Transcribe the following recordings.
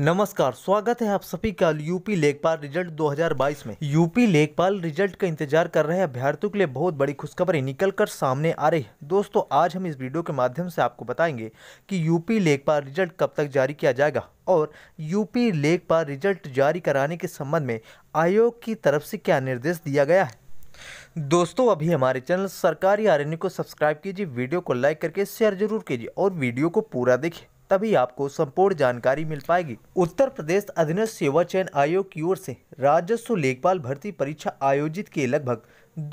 नमस्कार स्वागत है आप सभी का यूपी लेखपाल रिजल्ट 2022 में यूपी लेखपाल रिजल्ट का इंतजार कर रहे अभ्यर्थियों के लिए बहुत बड़ी खुशखबरी निकल कर सामने आ रही है दोस्तों आज हम इस वीडियो के माध्यम से आपको बताएंगे कि यूपी लेखपाल रिजल्ट कब तक जारी किया जाएगा और यूपी लेखपाल रिजल्ट जारी कराने के संबंध में आयोग की तरफ से क्या निर्देश दिया गया है दोस्तों अभी हमारे चैनल सरकारी आर को सब्सक्राइब कीजिए वीडियो को लाइक करके शेयर जरूर कीजिए और वीडियो को पूरा देखिए तभी आपको संपूर्ण जानकारी मिल पाएगी उत्तर प्रदेश अधीनस्थ सेवा चयन आयोग की ओर से राजस्व लेखपाल भर्ती परीक्षा आयोजित किए लगभग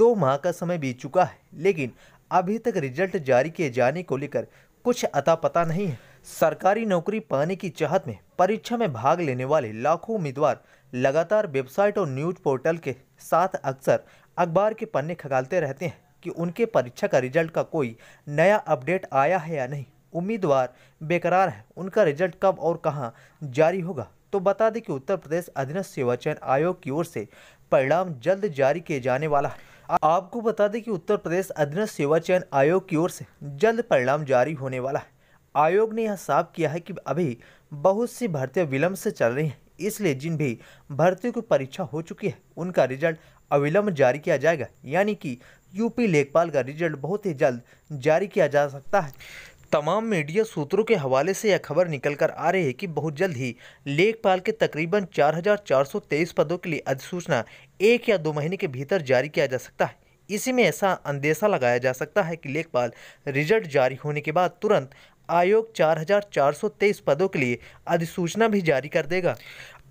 दो माह का समय बीत चुका है लेकिन अभी तक रिजल्ट जारी किए जाने को लेकर कुछ अता पता नहीं है सरकारी नौकरी पाने की चाहत में परीक्षा में भाग लेने वाले लाखों उम्मीदवार लगातार वेबसाइट और न्यूज पोर्टल के साथ अक्सर अखबार के पन्ने खगालते रहते हैं कि उनके परीक्षा का रिजल्ट का कोई नया अपडेट आया है या नहीं उम्मीदवार बेकरार हैं उनका रिजल्ट कब और कहां जारी होगा तो बता दें कि उत्तर प्रदेश अधीनस्थ सेवा चयन आयोग की ओर से परिणाम जल्द जारी किए जाने वाला है आपको बता दें कि उत्तर प्रदेश अधीनस्थ सेवा चयन आयोग की ओर से जल्द परिणाम जारी होने वाला है आयोग ने यह साफ किया है कि अभी बहुत सी भर्तियां विलंब से चल रही हैं इसलिए जिन भी भर्तियों की परीक्षा हो चुकी है उनका रिजल्ट अविलंब जारी किया जाएगा यानी कि यूपी लेखपाल का रिजल्ट बहुत ही जल्द जारी किया जा सकता है तमाम मीडिया सूत्रों के हवाले से यह खबर निकल कर आ रही है कि बहुत जल्द ही लेखपाल के तकरीबन 4,423 पदों के लिए अधिसूचना एक या दो महीने के भीतर जारी किया जा सकता है इसी में ऐसा अंदेशा लगाया जा सकता है कि लेखपाल रिजल्ट जारी होने के बाद तुरंत आयोग 4,423 पदों के लिए अधिसूचना भी जारी कर देगा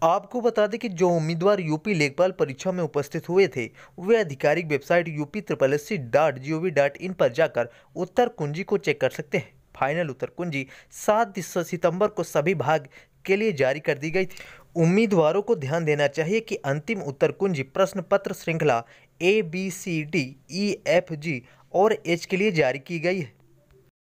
आपको बता दें कि जो उम्मीदवार यूपी लेखपाल परीक्षा में उपस्थित हुए थे वे आधिकारिक website UP triple dot G O V dot in पर जाकर उत्तर कुंजी को चेक कर सकते हैं फाइनल उत्तर कुंजी सात सितंबर को सभी भाग के लिए जारी कर दी गई थी उम्मीदवारों को ध्यान देना चाहिए कि अंतिम उत्तर कुंजी प्रश्न पत्र श्रृंखला A B C D E F G और एच के लिए जारी की गई है